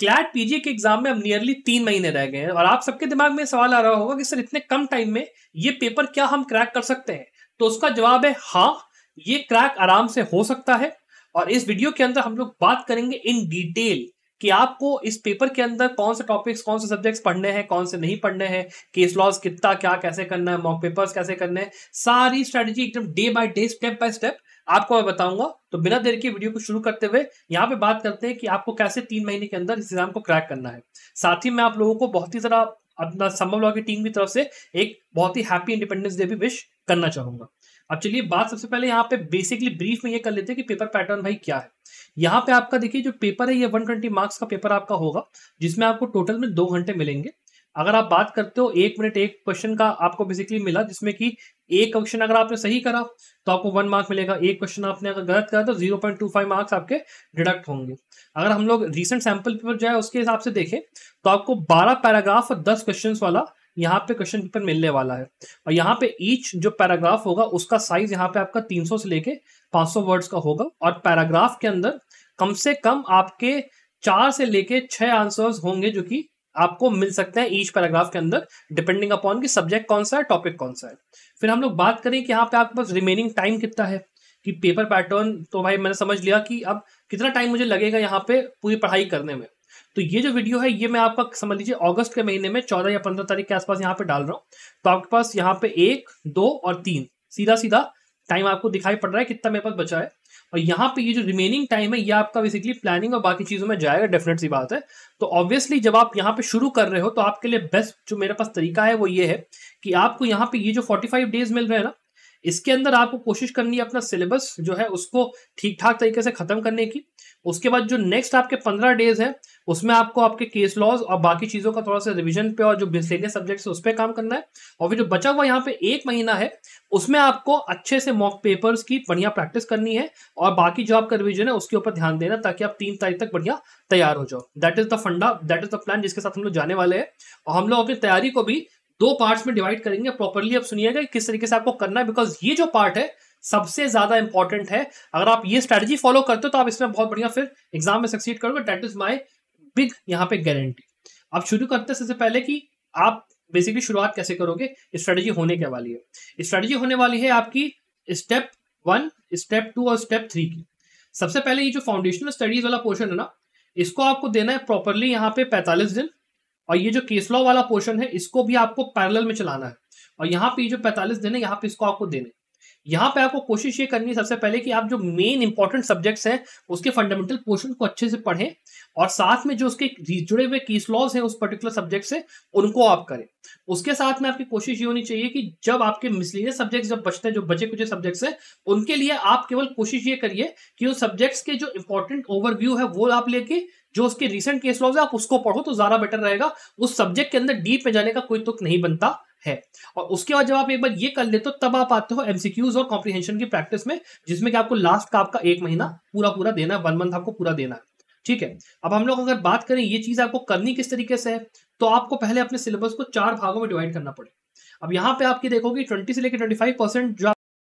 CLAT PG के exam में अब नियरली तीन महीने रह गए हैं और आप सबके दिमाग में सवाल आ रहा होगा कि सर इतने कम टाइम में ये पेपर क्या हम क्रैक कर सकते हैं तो उसका जवाब है हाँ ये क्रैक आराम से हो सकता है और इस वीडियो के अंदर हम लोग बात करेंगे इन डिटेल कि आपको इस पेपर के अंदर कौन से टॉपिक्स कौन से सब्जेक्ट्स पढ़ने हैं कौन से नहीं पढ़ने हैं केस लॉज कितना क्या कैसे करना है मॉक पेपर्स कैसे करने हैं सारी स्ट्रैटेजी एकदम day by day step by step आपको मैं बताऊंगा तो बिना देर के वीडियो को शुरू करते हुए यहाँ पे बात करते हैं कि आपको कैसे तीन महीने के अंदर इस एग्जाम को क्रैक करना है साथ ही मैं आप लोगों को बहुत ही जरा अपना संभव लॉ की टीम की तरफ से एक बहुत ही हैप्पी इंडिपेंडेंस डे भी विश करना चाहूंगा अब चलिए बात सबसे पहले यहाँ पे बेसिकली ब्रीफ में ये कर लेते हैं कि पेपर पैटर्न भाई क्या है यहाँ पे आपका देखिए जो पेपर है ये 120 मार्क्स का पेपर आपका होगा जिसमें आपको टोटल में दो घंटे मिलेंगे अगर आप बात करते हो एक मिनट एक क्वेश्चन का आपको बेसिकली मिला जिसमें कि एक क्वेश्चन अगर आपने सही करा तो आपको वन मार्क मिलेगा एक क्वेश्चन आपने अगर गलत करा तो zero point two five marks आपके डिडक्ट होंगे अगर हम लोग रिसेंट सैंपल पेपर जो है उसके हिसाब से देखें तो आपको बारह पैराग्राफ और दस क्वेश्चन वाला यहाँ पे क्वेश्चन पेपर मिलने वाला है और यहाँ पे ईच जो पैराग्राफ होगा उसका साइज यहाँ पे आपका तीन से लेके पांच वर्ड्स का होगा और पैराग्राफ के अंदर कम से कम आपके चार से लेके छह आंसर्स होंगे जो कि आपको मिल सकते हैं ईच पैराग्राफ के अंदर डिपेंडिंग अपॉन कि सब्जेक्ट कौन सा है टॉपिक कौन सा है फिर हम लोग बात करें कि यहाँ पे आपके पास रिमेनिंग टाइम कितना है कि पेपर पैटर्न तो भाई मैंने समझ लिया कि अब कितना टाइम मुझे लगेगा यहाँ पे पूरी पढ़ाई करने में तो ये जो वीडियो है ये मैं आपका समझ लीजिए अगस्त के महीने में चौदह या पंद्रह तारीख के आसपास यहाँ पे डाल रहा हूँ तो आपके पास यहाँ पे एक दो और तीन सीधा सीधा टाइम आपको दिखाई पड़ रहा है कितना मेरे पास बचा है और यहाँ पे ये जो रिमेनिंग टाइम है ये आपका बेसिकली प्लानिंग और बाकी चीज़ों में जाएगा डेफिनेट सी बात है तो ऑब्वियसली जब आप यहाँ पे शुरू कर रहे हो तो आपके लिए बेस्ट जो मेरे पास तरीका है वो ये है कि आपको यहाँ पे ये जो 45 डेज मिल रहे हैं ना इसके अंदर आपको कोशिश करनी है अपना सिलेबस जो है उसको ठीक ठाक तरीके से खत्म करने की उसके बाद जो नेक्स्ट आपके पंद्रह डेज है उसमें आपको आपके केस लॉज और बाकी चीजों का थोड़ा सा रिविजन पे और जो मिसलेनियस सब्जेक्ट है उस पर काम करना है और फिर जो बचा हुआ यहाँ पे एक महीना है उसमें आपको अच्छे से मॉक पेपर्स की बढ़िया प्रैक्टिस करनी है और बाकी जो आपका रिविजन है उसके ऊपर ध्यान देना ताकि आप तीन तारीख तक बढ़िया तैयार हो जाओ that is the funda that is the plan जिसके साथ हम लोग जाने वाले हैं और हम लोग अपनी तैयारी को भी दो पार्ट्स में डिवाइड करेंगे प्रॉपरली आप सुनिएगा किस तरीके से आपको करना है बिकॉज ये जो पार्ट है सबसे ज्यादा इंपॉर्टेंट है अगर आप ये स्ट्रेटजी फॉलो करते हो तो आप इसमें बहुत बढ़िया फिर एग्जाम में सक्सीड करोगे डेट इज माई बिग यहाँ पे गारंटी आप शुरू करते सबसे पहले कि आप बेसिकली शुरुआत कैसे करोगे स्ट्रेटजी होने के वाली है स्ट्रेटजी होने वाली है आपकी स्टेप वन स्टेप टू और स्टेप थ्री की सबसे पहले ये जो फाउंडेशनल स्टडीज वाला पोर्शन है ना इसको आपको देना है प्रॉपरली यहाँ पे 45 दिन और ये जो केसलॉ वाला पोर्शन है इसको भी आपको पैरल में चलाना है और यहाँ पे जो पैंतालीस दिन है यहाँ पे इसको आपको देने यहाँ पे आपको कोशिश ये करनी है सबसे पहले कि आप जो मेन इंपॉर्टेंट सब्जेक्ट्स हैं उसके फंडामेंटल पोर्शन को अच्छे से पढ़ें और साथ में जो उसके जुड़े हुए कीस लॉज हैं उस पर्टिकुलर सब्जेक्ट से उनको आप करें उसके साथ में आपकी कोशिश ये होनी चाहिए कि जब आपके मिसलिनियस सब्जेक्ट जब बचते हैं जो बचे कुछ सब्जेक्ट्स हैं उनके लिए आप केवल कोशिश ये करिए कि उस सब्जेक्ट्स के जो इंपॉर्टेंट ओवरव्यू है वो आप लेके जो उसके रिसेंट केस लॉज है आप उसको पढ़ो तो ज्यादा बेटर रहेगा उस सब्जेक्ट के अंदर डीप में जाने का कोई तुक नहीं बनता है और उसके बाद जब आप एक बार ये कर लेते हो तब आप आते हो एमसीक्यूज और कॉम्प्रीहेंशन की प्रैक्टिस में जिसमें कि आपको लास्ट का आपका एक महीना पूरा पूरा देना है वन मंथ आपको पूरा देना है ठीक है अब हम लोग अगर बात करें ये चीज आपको करनी किस तरीके से है तो आपको पहले अपने सिलेबस को चार भागों में डिवाइड करना पड़ेगा अब यहाँ पे आपकी देखोगे ट्वेंटी से लेकर ट्वेंटी फाइव परसेंट जो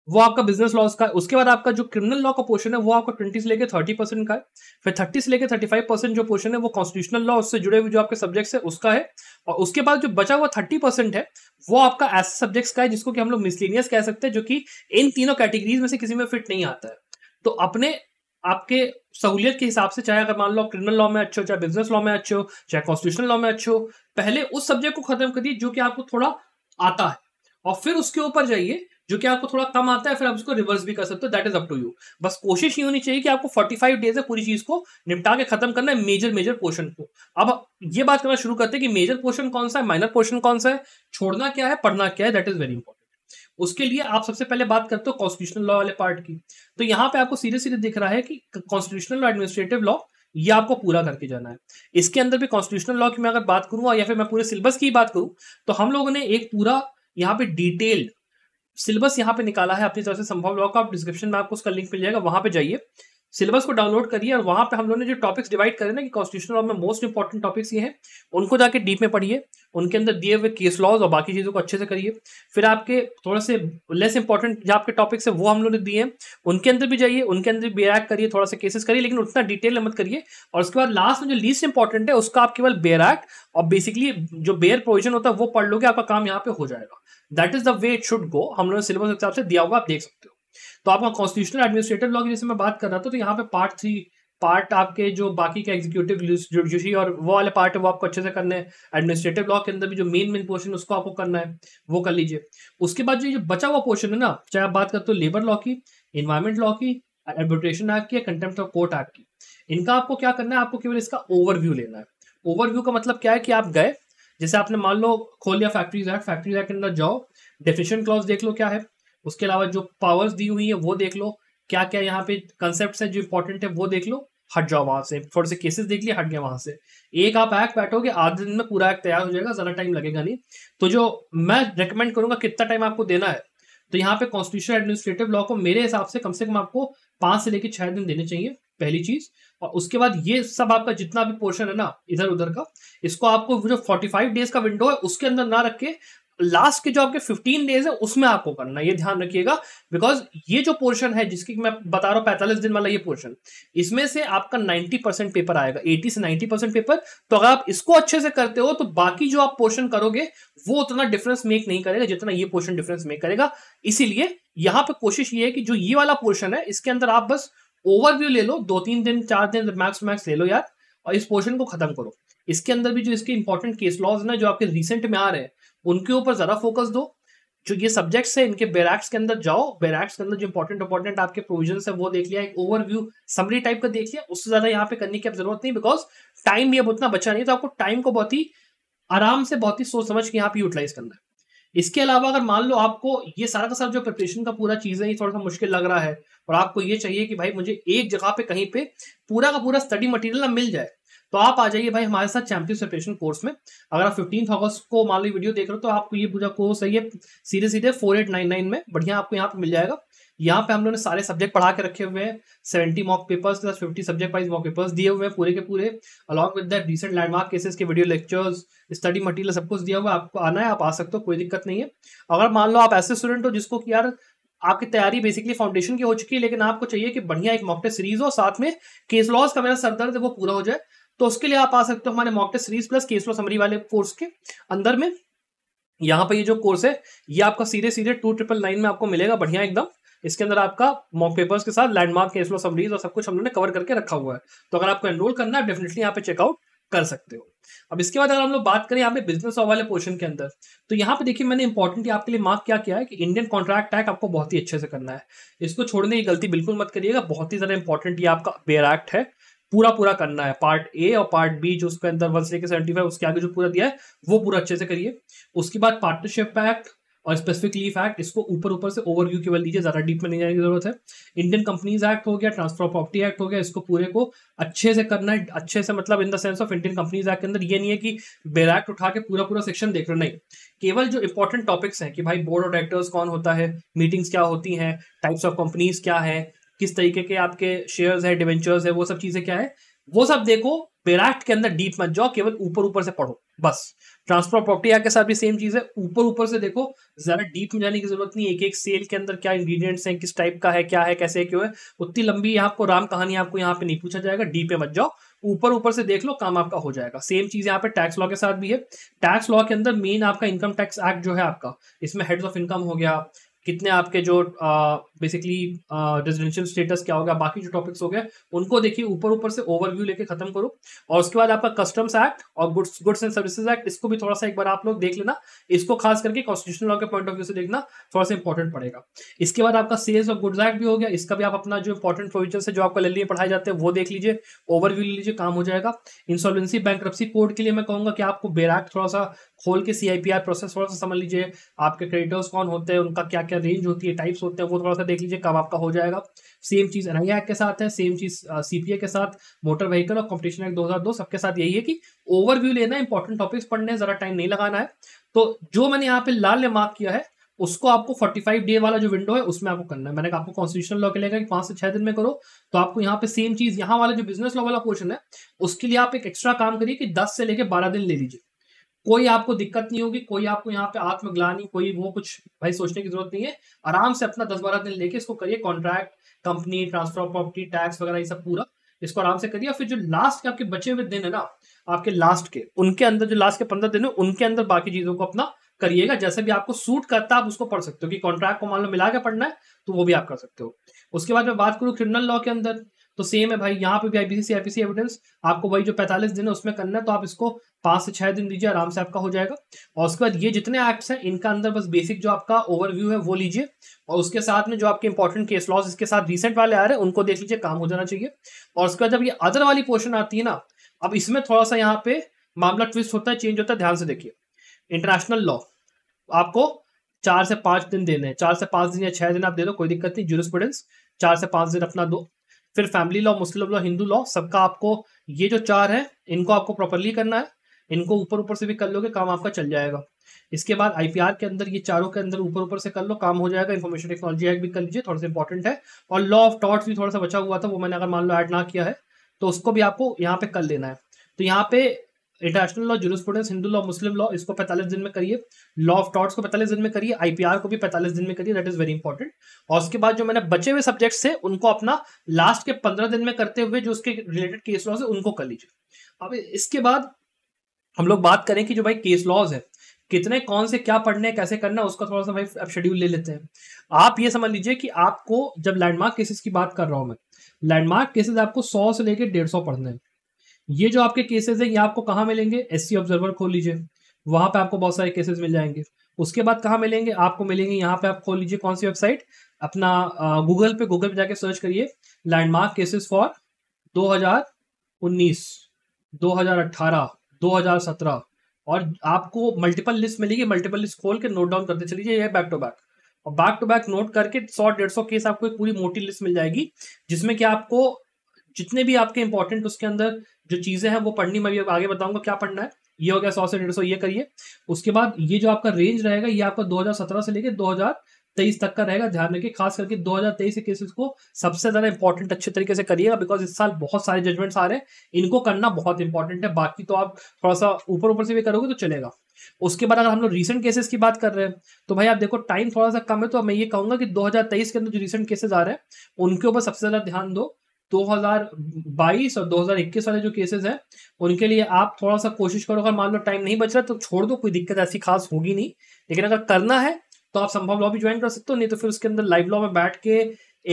वो आपका बिजनेस लॉस का है उसके बाद आपका जो क्रिमिनल लॉ का पोर्शन है वो आपका ट्वेंटी से लेकर थर्टी परसेंट का है फिर थर्टी से लेकर थर्टी फाइव परसेंट जो पोर्शन है वो कॉन्स्टिट्यूशनल लॉ उससे जुड़े हुए जो आपके सब्जेक्ट्स है उसका है और उसके बाद जो बचा हुआ थर्टी परसेंट है वो आपका ऐसे सब्जेक्ट्स का है जिसको कि हम लोग मिसलिनियस कह सकते हैं जो कि इन तीनों कैटेगरीज में से किसी में फिट नहीं आता है तो अपने आपके सहूलियत के हिसाब से चाहे अगर मान लो क्रिमिनल लॉ में अच्छे हो चाहे बिजनेस लॉ में अच्छे हो चाहे कॉन्स्टिट्यूशनल लॉ में अच्छे हो पहले उस सब्जेक्ट को खत्म कर दिए जो कि आपको थोड़ा आता है और फिर उसके ऊपर जाइए जो कि आपको थोड़ा कम आता है फिर आप उसको रिवर्स भी कर सकते हो that is up to you बस कोशिश ये होनी चाहिए कि आपको 45 डेज है पूरी चीज को निपटा के खत्म करना है मेजर मेजर पोर्शन को अब ये बात करना शुरू करते हैं कि मेजर पोर्शन कौन सा है माइनर पोर्शन कौन सा है छोड़ना क्या है पढ़ना क्या है दैट इज वेरी इंपॉर्टेंट उसके लिए आप सबसे पहले बात करते हो कॉन्स्टिट्यूशनल लॉ वाले पार्ट की तो यहाँ पे आपको सीधे सीधे दिख रहा है कि कॉन्स्टिट्यूशनल एडमिनिस्ट्रेटिव लॉ ये आपको पूरा करके जाना है इसके अंदर भी कॉन्स्टिट्यूशनल लॉ की मैं अगर बात करूँ या फिर मैं पूरे सिलेबस की बात करूँ तो हम लोगों ने एक पूरा यहाँ पे डिटेल्ड सिलेबस यहाँ पे निकाला है अपनी तरफ से संभव लॉक का आप डिस्क्रिप्शन में आपको उसका लिंक मिल जाएगा वहां पे जाइए सिलेबस को डाउनलोड करिए और वहां पे हम लोगों ने जो टॉपिक्स डिवाइड करे ना कि कॉन्स्टिट्यूशन लॉ में मोस्ट इंपॉर्टेंट टॉपिक्स ये हैं उनको जाके डीप में पढ़िए उनके अंदर दिए हुए केस लॉज और बाकी चीज़ों को अच्छे से करिए फिर आपके थोड़ा से लेस इंपॉर्टेंट जो आपके टॉपिक्स है वो हम लोगों ने दिए हैं उनके अंदर भी जाइए उनके अंदर भी बेरैक करिए थोड़ा सा केसेस करिए लेकिन उतना डिटेल मत करिए और उसके बाद लास्ट में जो लीस्ट इंपॉर्टेंट है उसका आप केवल बेयर और बेसिकली जो बेयर प्रोविजन होता है वो पढ़ लोगे आपका काम यहाँ पे हो जाएगा that is the way it should go हम लोगों ने सिलेबस हिसाब से दिया होगा आप देख सकते हो तो आपका कॉन्स्टिट्यूशनल एडमिनिस्ट्रेटिव लॉ की जैसे मैं बात कर रहा था तो यहाँ पे पार्ट थ्री पार्ट आपके जो बाकी के एग्जीक्यूटिव जुडिशरी और वो वाले पार्ट है वो आपको अच्छे से करना है एडमिनिस्ट्रेटिव लॉ के अंदर भी जो मेन मेन पोर्शन उसको आपको करना है वो कर लीजिए उसके बाद जो ये बचा हुआ पोर्शन है ना चाहे आप बात करते हो लेबर लॉ की इन्वायरमेंट लॉ की एडमिनिस्ट्रेशन एक्ट की या कंटेम्प्ट ऑफ कोर्ट एक्ट की इनका आपको क्या करना है आपको केवल इसका ओवरव्यू लेना है ओवरव्यू का मतलब क्या है कि आप गए जैसे आपने मान लो खोल लिया फैक्ट्रीज एक्ट फैक्ट्रीज एक्ट के अंदर जाओ डेफिनेशन क्लॉज देख लो क्या है उसके अलावा जो पावर्स दी हुई है वो देख लो क्या क्या यहाँ पे कंसेप्ट है जो इंपॉर्टेंट है वो देख लो हट जाओ वहां से थोड़े से केसेस देख लिए हट गया वहां से एक आप एक्ट बैठोगे आधे दिन में पूरा एक्ट तैयार हो जाएगा ज्यादा टाइम लगेगा नहीं तो जो मैं रिकमेंड करूंगा कितना टाइम आपको देना है तो यहाँ पे कॉन्स्टिट्यूशन एडमिनिस्ट्रेटिव लॉ को मेरे हिसाब से कम से कम आपको पांच से लेकर छह दिन देने चाहिए पहली चीज और उसके बाद ये सब आपका जितना भी पोर्शन है ना इधर उधर का इसको आपको जो 45 डेज का विंडो है उसके अंदर ना रख के लास्ट के जो आपके 15 डेज है उसमें आपको करना ये ध्यान रखिएगा बिकॉज ये जो पोर्शन है जिसकी मैं बता रहा हूँ 45 दिन वाला ये पोर्शन इसमें से आपका 90 परसेंट पेपर आएगा 80 से 90 परसेंट पेपर तो अगर आप इसको अच्छे से करते हो तो बाकी जो आप पोर्शन करोगे वो उतना डिफरेंस मेक नहीं करेगा जितना ये पोर्शन डिफरेंस मेक करेगा इसीलिए यहाँ पे कोशिश ये है कि जो ये वाला पोर्शन है इसके अंदर आप बस ओवरव्यू ले लो दो तीन दिन चार दिन मैक्स मैक्स ले लो यार और इस पोर्शन को खत्म करो इसके अंदर भी जो इसके इंपॉर्टेंट केस लॉज ना जो आपके रिसेंट में आ रहे हैं उनके ऊपर ज़्यादा फोकस दो जो ये सब्जेक्ट्स है इनके बैरक्स के अंदर जाओ बैरक्स के अंदर जो इंपॉर्टेंट इंपॉर्टेंट आपके प्रोविजन है वो देख लिया एक ओवरव्यू समरी टाइप का देख लिया उससे ज़्यादा यहाँ पे करने की अब जरूरत नहीं बिकॉज टाइम भी अब उतना बचा नहीं तो आपको टाइम को बहुत ही आराम से बहुत ही सोच समझ के यहाँ पे यूटिलाइज करना है इसके अलावा अगर मान लो आपको ये सारा का सारा जो प्रिपरेशन का पूरा चीज़ है ये थोड़ा सा मुश्किल लग रहा है और आपको ये चाहिए कि भाई मुझे एक जगह पे कहीं पे पूरा का पूरा स्टडी मटेरियल ना मिल जाए तो आप आ जाइए भाई हमारे साथ चैंपियन प्रिपरेशन कोर्स में अगर आप फिफ्टीन अगस्त को मान लो वीडियो देख रहे हो तो आपको ये पूरा कोर्स है ये सीधे सीधे फोर एट नाइन नाइन में बढ़िया आपको यहाँ पर मिल जाएगा यहाँ पे हम लोगों ने सारे सब्जेक्ट पढ़ा के रखे हुए हैं seventy mock papers plus fifty subject wise mock papers दिए हुए हैं पूरे के पूरे along with recent landmark cases के वीडियो लेक्चर्स स्टडी मटेरियल सब कुछ दिया हुआ है आपको आना है आप आ सकते हो कोई दिक्कत नहीं है अगर मान लो आप ऐसे स्टूडेंट हो जिसको कि यार आपकी तैयारी बेसिकली फाउंडेशन की हो चुकी है लेकिन आपको चाहिए कि बढ़िया एक मॉक टेस्ट सीरीज हो साथ में केस लॉस का मेरा सरदर्द वो पूरा हो जाए तो उसके लिए आप आ सकते हो हमारे mock test series plus case law summary वाले कोर्स के अंदर में यहाँ पर ये जो कोर्स है ये आपका सीधे सीधे टू ट्रिपल नाइन में आपको मिलेगा बढ़िया एकदम इसके अंदर आपका मॉक पेपर्स के साथ लैंडमार्क केस लॉ समरीज और सब कुछ हम लोगों ने कवर करके रखा हुआ है तो अगर आपको एनरोल करना है डेफिनेटली यहाँ पे चेकआउट कर सकते हो अब इसके बाद अगर हम लोग बात करें यहाँ पे बिजनेस वाले पोर्शन के अंदर तो यहाँ पे देखिए मैंने इंपॉर्टेंट आपके लिए मार्क क्या किया है कि इंडियन कॉन्ट्रैक्ट एक्ट आपको बहुत ही अच्छे से करना है इसको छोड़ने की गलती बिल्कुल मत करिएगा बहुत ही ज्यादा इंपॉर्टेंट ये आपका बेयर एक्ट है पूरा पूरा करना है पार्ट ए और पार्ट बी जो उसके अंदर वन से लेकर सेवेंटी फाइव उसके आगे जो पूरा दिया है वो पूरा अच्छे से करिए उसके बाद पार्टनरशिप एक्ट और स्पेसिफिक लीफ एक्ट इसको ऊपर ऊपर से ओवरव्यू केवल दीजिए ज्यादा डीप में नहीं जाने की जरूरत है इंडियन कंपनीज एक्ट हो गया ट्रांसफर प्रॉपर्टी एक्ट हो गया इसको पूरे को अच्छे से करना है अच्छे से मतलब in the sense of Indian companies act के अंदर ये नहीं है कि बेर एक्ट उठा के पूरा पूरा सेक्शन देख रहे नहीं केवल जो इंपॉर्टेंट टॉपिक्स हैं कि भाई बोर्ड ऑफ डायरेक्टर्स कौन होता है मीटिंग्स क्या होती हैं टाइप्स ऑफ कंपनीज क्या है किस तरीके के आपके शेयर्स है डिवेंचर्स है वो सब चीजें क्या है वो सब देखो बेराक्ट के अंदर डीप मत जाओ केवल ऊपर ऊपर से पढ़ो बस ट्रांसफर प्रॉपर्टी के साथ भी सेम चीज है ऊपर ऊपर से देखो ज्यादा डीप में जाने की जरूरत नहीं एक एक सेल के अंदर क्या इंग्रेडिएंट्स हैं किस टाइप का है क्या है कैसे है क्यों है उतनी लंबी आपको राम कहानी आपको यहाँ पे नहीं पूछा जाएगा डीप में मत जाओ ऊपर ऊपर से देख लो काम आपका हो जाएगा सेम चीज यहाँ पे टैक्स लॉ के साथ भी है टैक्स लॉ के अंदर मेन आपका इनकम टैक्स एक्ट जो है आपका इसमें हेड्स ऑफ इनकम हो गया कितने आपके जो बेसिकली रेजिडेंशियल स्टेटस क्या होगा बाकी जो टॉपिक्स हो गए उनको देखिए ऊपर ऊपर से ओवरव्यू लेके खत्म करो और उसके बाद आपका कस्टम्स एक्ट और goods goods and services act इसको भी थोड़ा सा एक बार आप लोग देख लेना इसको खास करके कॉन्स्टिट्यूशन लॉ के पॉइंट ऑफ व्यू से देखना थोड़ा सा इंपॉर्टेंट पड़ेगा इसके बाद आपका सेल्स ऑफ गुड्स एक्ट भी हो गया इसका भी आप अपना जो इंपॉर्टेंट प्रोविजन है जो आपको लिए पढ़ाए जाते हैं वो देख लीजिए ओवरव्यू ले लीजिए काम हो जाएगा इंसॉल्वेंसी बैंक कोर्ट के लिए मैं कहूँगा कि आपको बेराक थोड़ा सा खोल के सीआईपीआर प्रोसेस थोड़ा सा समझ लीजिए आपके क्रेडिटर्स कौन होते हैं उनका क्या क्या रेंज होती है टाइप्स होते हैं वो थोड़ा सा देख लीजिए कब आपका हो जाएगा सेम चीज एनआई एक्ट के साथ है सेम चीज सीपीए के साथ मोटर व्हीकल और कॉम्पिटिशन एक्ट दो हजार दो सबके साथ यही है कि ओवरव्यू लेना इंपॉर्टेंट टॉपिक्स पढ़ने जरा टाइम नहीं लगाना है तो जो मैंने यहाँ पे लाल ने मार्क किया है उसको आपको 45 डे वाला जो विंडो है उसमें आपको करना है मैंने कहा आपको कॉन्स्टिट्यूशन लॉ के लेकर पांच से छह दिन में करो तो आपको यहाँ पे सेम चीज यहाँ वाला जो बिजनेस लॉ वाला पोर्शन है उसके लिए आप एक एक्स्ट्रा काम करिए कि 10 से लेकर 12 दिन ले लीजिए कोई आपको दिक्कत नहीं होगी कोई आपको यहाँ पे आत्मग्लानी कोई वो कुछ भाई सोचने की जरूरत नहीं है आराम से अपना दस बारह दिन लेके इसको करिए contract company transfer of property tax वगैरह ये सब पूरा इसको आराम से करिए फिर जो लास्ट के आपके बचे हुए दिन है ना आपके लास्ट के उनके अंदर जो लास्ट के पंद्रह दिन है उनके अंदर बाकी चीजों को अपना करिएगा जैसे भी आपको सूट करता है आप उसको पढ़ सकते हो कि कॉन्ट्रैक्ट को मान लो मिला के पढ़ना है तो वो भी आप कर सकते हो उसके बाद मैं बात करूँ क्रिमिनल लॉ के अंदर तो सेम है भाई यहाँ पे भी आईपीसी आईपीसी एविडेंस आपको वही जो पैंतालीस दिन है उसमें करना है तो आप इसको पाँच से छह दिन दीजिए आराम से आपका हो जाएगा और उसके बाद ये जितने एक्ट्स हैं इनका अंदर बस बेसिक जो आपका ओवरव्यू है वो लीजिए और उसके साथ में जो आपके इंपॉर्टेंट केस लॉस इसके साथ रिसेंट वाले आ रहे हैं उनको देख लीजिए काम हो जाना चाहिए और उसके बाद जब ये अदर वाली पोर्शन आती है ना अब इसमें थोड़ा सा यहाँ पे मामला ट्विस्ट होता है चेंज होता है ध्यान से देखिए इंटरनेशनल लॉ आपको चार से पांच दिन देने हैं चार से पाँच दिन या छह दिन आप दे दो कोई दिक्कत नहीं जूरिस्प्रूडेंस चार से पाँच दिन अपना दो फिर family law Muslim law Hindu law सबका आपको ये जो चार है इनको आपको प्रॉपरली करना है इनको ऊपर ऊपर से भी कर लोगे काम आपका चल जाएगा इसके बाद आईपीआर के अंदर ये चारों के अंदर ऊपर ऊपर से कर लो काम हो जाएगा इन्फॉर्मेशन टेक्नोलॉजी एक्ट भी कर लीजिए थोड़ा सा इंपॉर्टेंट है और लॉ ऑफ टॉट्स भी थोड़ा सा बचा हुआ था वो मैंने अगर मान लो ऐड ना किया है तो उसको भी आपको यहाँ पे कर लेना है तो यहाँ पे international law jurisprudence Hindu law Muslim law इसको पैंतालीस दिन में करिए लॉ ऑफ टॉट्स को पैंतालीस दिन में करिए आईपीआर को भी पैंतालीस दिन में करिए दैट इज वेरी इंपॉर्टेंट और उसके बाद जो मैंने बचे हुए सब्जेक्ट्स थे उनको अपना लास्ट के पंद्रह दिन में करते हुए जो उसके रिलेटेड केस लॉज है उनको कर लीजिए अब इसके बाद हम लोग बात करें कि जो भाई केस लॉज है कितने कौन से क्या पढ़ने कैसे करना उसका थोड़ा सा भाई आप शेड्यूल ले लेते हैं आप ये समझ लीजिए कि आपको जब लैंडमार्क केसेस की बात कर रहा हूं मैं लैंडमार्क केसेस आपको सौ से लेकर डेढ़ सौ पढ़ने हैं ये जो आपके केसेस है ये आपको कहाँ मिलेंगे एस सी ऑब्जर्वर खोल लीजिए वहां पे आपको बहुत सारे केसेस मिल जाएंगे उसके बाद कहाँ मिलेंगे आपको मिलेंगे यहाँ पे आप खोल लीजिए कौन सी वेबसाइट अपना गूगल पे गूगल पे जाके सर्च करिए लैंडमार्क केसेस फॉर 2019 2018 2017 और आपको मल्टीपल लिस्ट मिलेगी मल्टीपल लिस्ट खोल के नोट डाउन करते चलिए ये बैक टू बैक और बैक टू बैक नोट करके सौ डेढ़ सौ केस आपको एक पूरी मोटी लिस्ट मिल जाएगी जिसमें कि आपको जितने भी आपके इंपॉर्टेंट उसके अंदर जो चीजें हैं वो पढ़नी मैं भी आगे बताऊंगा क्या पढ़ना है ये हो गया सौ से डेढ़ सौ ये करिए उसके बाद ये जो आपका रेंज रहेगा ये आपका 2017 से लेकर 2023 तक का रहेगा ध्यान रखिए खास करके 2023 के केसेस को सबसे ज्यादा इंपॉर्टेंट अच्छे तरीके से करिएगा बिकॉज इस साल बहुत सारे जजमेंट्स आ रहे हैं इनको करना बहुत इंपॉर्टेंट है बाकी तो आप थोड़ा सा ऊपर ऊपर से भी करोगे तो चलेगा उसके बाद अगर हम लोग रिसेंट केसेस की बात कर रहे हैं तो भाई आप देखो टाइम थोड़ा सा कम है तो मैं ये कहूंगा कि 2023 के अंदर जो रिसेंट केसेस आ रहे हैं उनके ऊपर सबसे ज्यादा ध्यान दो 2022 और 2021 वाले जो केसेस हैं उनके लिए आप थोड़ा सा कोशिश करो अगर मान लो टाइम नहीं बच रहा तो छोड़ दो कोई दिक्कत ऐसी खास होगी नहीं लेकिन अगर करना है तो आप संभव लॉ भी ज्वाइन कर सकते हो नहीं तो फिर उसके अंदर लाइव लॉ में बैठ के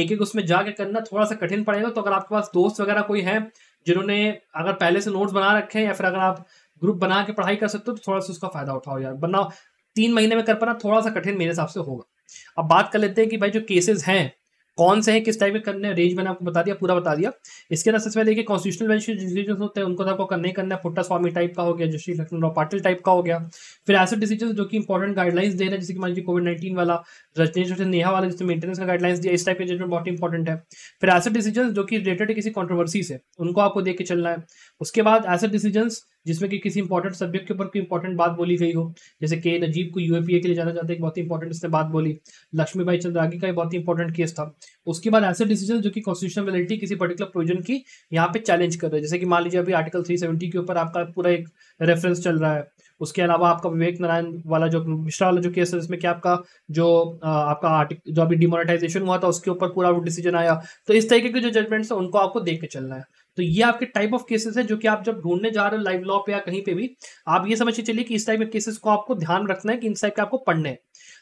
एक एक उसमें जाके करना थोड़ा सा कठिन पड़ेगा तो अगर आपके पास दोस्त वगैरह कोई है जिन्होंने अगर पहले से नोट्स बना रखे हैं या फिर अगर आप ग्रुप बना के पढ़ाई कर सकते हो तो थोड़ा सा उसका फायदा उठाओ यार बनाओ तीन महीने में कर पाना थोड़ा सा कठिन मेरे हिसाब से होगा अब बात कर लेते हैं कि भाई जो केसेस हैं कौन से हैं किस टाइप के करने रेंज मैंने आपको बता दिया पूरा बता दिया इसके अंदर सबसे पहले देखिए कॉन्स्टिट्यूशनल बेंच डिसीजन होते हैं उनको तो आपको करने ही करना है पुट्टा स्वामी टाइप का हो गया जस्टिस लखनऊ पाटिल टाइप का हो गया फिर ऐसे डिसीजन जो कि इंपॉर्टेंट गाइडलाइंस दे रहे हैं जैसे कि मान लीजिए कोविड नाइन्टीन वाला रजनीश नेहा वाला जिसमें मेंटेनेंस का गाइडलाइंस दिया इस टाइप के जजमेंट बहुत इंपॉर्टेंट है फिर ऐसे डिसीजन जो कि रिलेटेड किसी कॉन्ट्रोवर्सी से उनको आपको देख के चलना है उसके बाद ऐसे डिसीजन जिसमें कि किसी इंपॉर्टेंट सब्जेक्ट के ऊपर कोई इंपॉर्टेंट बात बोली गई हो जैसे के नजीब को यूएपीए के लिए जाना जाता है बहुत इंपॉर्टेंट इसने बात बोली लक्ष्मीबाई चंद्रागी का बहुत ही इंपॉर्टेंट केस था उसके बाद ऐसे डिसीजन जो कि वैलिटी किसी पर्टिकुलर प्रोविजन की यहाँ पे चैलेंज कर रहे हैं जैसे कि मान लीजिए अभी आर्टिकल थ्री के ऊपर आपका पूरा एक रेफरेंस चल रहा है उसके अलावा आपका विवेक नारायण वाला जो मिश्रा वाला जो केस है जिसमें क्या आपका जो आपका आर्टिक जो अभी डिमोनेटाइजेशन हुआ था उसके ऊपर पूरा वो डिसीजन आया तो इस तरीके के जो जजमेंट्स हैं उनको आपको देख के चलना है तो ये आपके टाइप ऑफ केसेस है जो कि आप जब ढूंढने जा रहे हो लाइव लॉ पे या कहीं पे भी आप ये समझिए चलिए कि इस टाइप के केसेस को आपको ध्यान रखना है कि इन टाइप के आपको पढ़ने हैं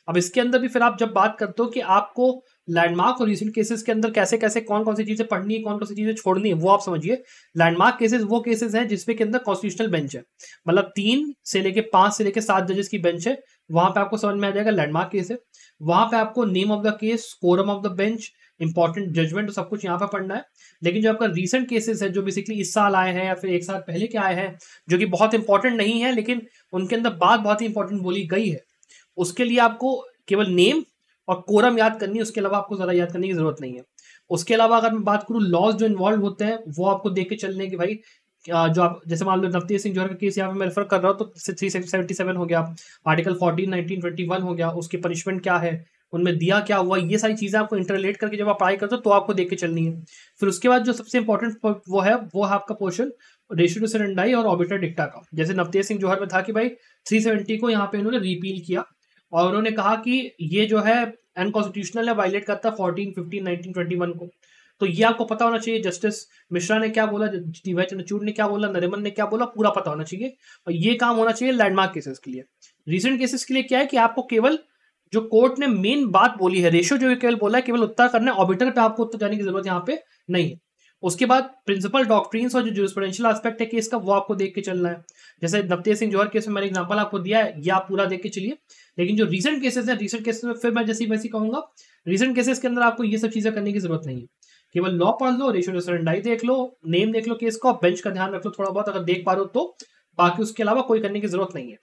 अब इसके अंदर भी फिर आप जब बात करते हो कि आपको लैंडमार्क और रिसेंट केसेस के अंदर कैसे कैसे कौन कौन सी चीजें पढ़नी है कौन कौन सी चीजें छोड़नी है वो आप समझिए लैंडमार्क केसेस वो केसेस हैं जिसमें के अंदर कॉन्स्टिट्यूशनल बेंच है मतलब तीन से लेके पांच से लेके सात जजेस की बेंच है वहां पे आपको समझ में आ जाएगा लैंडमार्क केस है वहां पे आपको name of the case quorum of the bench important judgment तो सब कुछ यहाँ पर पढ़ना है लेकिन जो आपका रिसेंट केसेस है जो बेसिकली इस साल आए हैं या फिर एक साल पहले के आए हैं जो कि बहुत इंपॉर्टेंट नहीं है लेकिन उनके अंदर बात बहुत ही इंपॉर्टेंट बोली गई है उसके लिए आपको केवल नेम और कोरम याद करनी है उसके अलावा आपको ज़्यादा याद करने की ज़रूरत नहीं है उसके अलावा अगर मैं बात करूँ लॉज जो इन्वॉल्व होते हैं वो आपको देख के चलने की भाई जो आप जैसे मान लो नवतीत सिंह जोहर का केस यहाँ पे मैं रेफर कर रहा हूँ तो थ्री सेवेंटी सेवन हो गया article fourteen nineteen twenty one हो गया उसकी पनिशमेंट क्या है उनमें दिया क्या हुआ ये सारी चीज़ें आपको इंटरलेट करके जब आप पढ़ाई करते हो तो आपको देख के चलनी है फिर उसके बाद जो सबसे इंपॉर्टेंट वो है वो है आपका पोर्शन रेशियो सेरेंडाई और ऑबिटर डिक्टा का जैसे नवतेज सिंह जोहर में था कि भाई 370 को यहाँ पे इन्होंने रिपील किया और उन्होंने कहा कि ये जो है अनकॉन्स्टिट्यूशनल है वायलेट करता है fourteen fifteen nineteen twenty one को तो ये आपको पता होना चाहिए जस्टिस मिश्रा ने क्या बोला डीवाई चंद्रचूड ने क्या बोला नरेमन ने क्या बोला पूरा पता होना चाहिए और ये काम होना चाहिए लैंडमार्क केसेस के लिए रिसेंट केसेस के लिए क्या है कि आपको केवल जो कोर्ट ने मेन बात बोली है रेशो जो केवल बोला है केवल उत्तर करना ऑबिटर पे आपको उत्तर जाने की जरूरत यहाँ पे नहीं है उसके बाद प्रिंसिपल डॉक्ट्रीन्स और जो जूरिस्प्रूडेंशियल एस्पेक्ट है केस का वो आपको देख के चलना है जैसे नवतेज सिंह जौहर केस में मैंने एग्जाम्पल आपको दिया है ये आप पूरा देख के चलिए लेकिन जो रीसेंट केसेस है रीसेंट केसेस में फिर मैं जैसी वैसी कहूंगा रीसेंट केसेस के अंदर आपको ये सब चीजें करने की जरूरत नहीं है केवल लॉ पढ़ लो रेशो रेसोरेंडाई देख लो नेम देख लो केस को बेंच का ध्यान रख लो थोड़ा बहुत अगर देख पा रहे हो तो बाकी उसके अलावा कोई करने की जरूरत नहीं है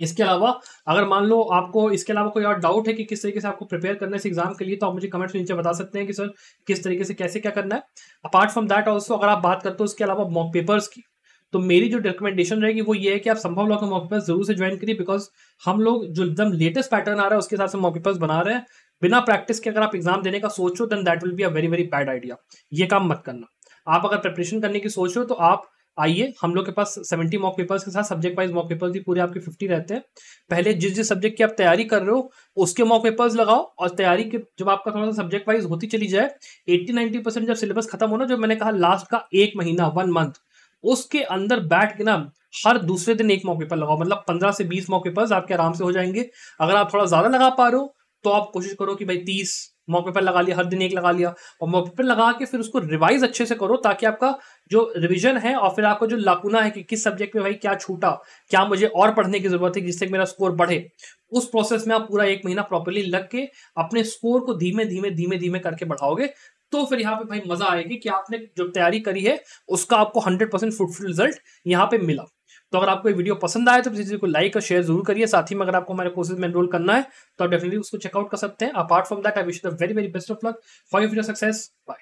इसके अलावा अगर मान लो आपको इसके अलावा कोई और डाउट है कि किस तरीके से आपको प्रिपेयर करना है इस एग्जाम के लिए तो आप मुझे कमेंट्स में नीचे बता सकते हैं कि सर किस तरीके से कैसे क्या करना है अपार्ट फ्रॉम दैट ऑल्सो अगर आप बात करते हो उसके अलावा मॉक पेपर्स की तो मेरी जो रिकमेंडेशन रहेगी वो ये है कि आप संभव लोग मॉक पेपर जरूर से ज्वाइन करिए बिकॉज हम लोग जो एकदम लेटेस्ट पैटर्न आ रहा है उसके हिसाब से मॉक पेपर्स बना रहे हैं बिना प्रैक्टिस के अगर आप एग्जाम देने का सोचो then that will be a very very bad idea ये काम मत करना आप अगर प्रिपरेशन करने की सोचो तो आप आइए हम लोग के पास सेवेंटी मॉक पेपर्स के साथ सब्जेक्ट वाइज मॉक पेपर्स भी पूरे आपके फिफ्टी रहते हैं पहले जिस जिस सब्जेक्ट की आप तैयारी कर रहे हो उसके मॉक पेपर्स लगाओ और तैयारी के जब आपका थोड़ा सा सब्जेक्ट वाइज होती चली जाए एट्टी नाइनटी परसेंट जब सिलेबस खत्म होना जो मैंने कहा लास्ट का एक महीना वन मंथ उसके अंदर बैठ के ना हर दूसरे दिन एक मॉक पेपर लगाओ मतलब पंद्रह से बीस मॉक पेपर्स आपके आराम से हो जाएंगे अगर आप थोड़ा ज़्यादा लगा पा रहे हो तो आप कोशिश करो कि भाई तीस मॉक पेपर लगा लिया हर दिन एक लगा लिया और मॉक पेपर लगा के फिर उसको रिवाइज अच्छे से करो ताकि आपका जो रिविजन है और फिर आपका जो लाकुना है कि किस सब्जेक्ट में भाई क्या छूटा क्या मुझे और पढ़ने की जरूरत है जिससे मेरा स्कोर बढ़े उस प्रोसेस में आप पूरा एक महीना प्रॉपरली लग के अपने स्कोर को धीमे धीमे धीमे धीमे करके बढ़ाओगे तो फिर यहाँ पे भाई मजा आएगी कि आपने जो तैयारी करी है उसका आपको हंड्रेड परसेंट फ्रूटफुल रिजल्ट यहाँ पे मिला तो अगर आपको ये वीडियो पसंद आए तो इस को लाइक और शेयर जरूर करिए साथ ही में अगर आपको हमारे कोर्सेज में एनरोल करना है तो आप डेफिनेटली उसको चेकआउट कर सकते हैं apart from that I wish the very very best of luck for you future success bye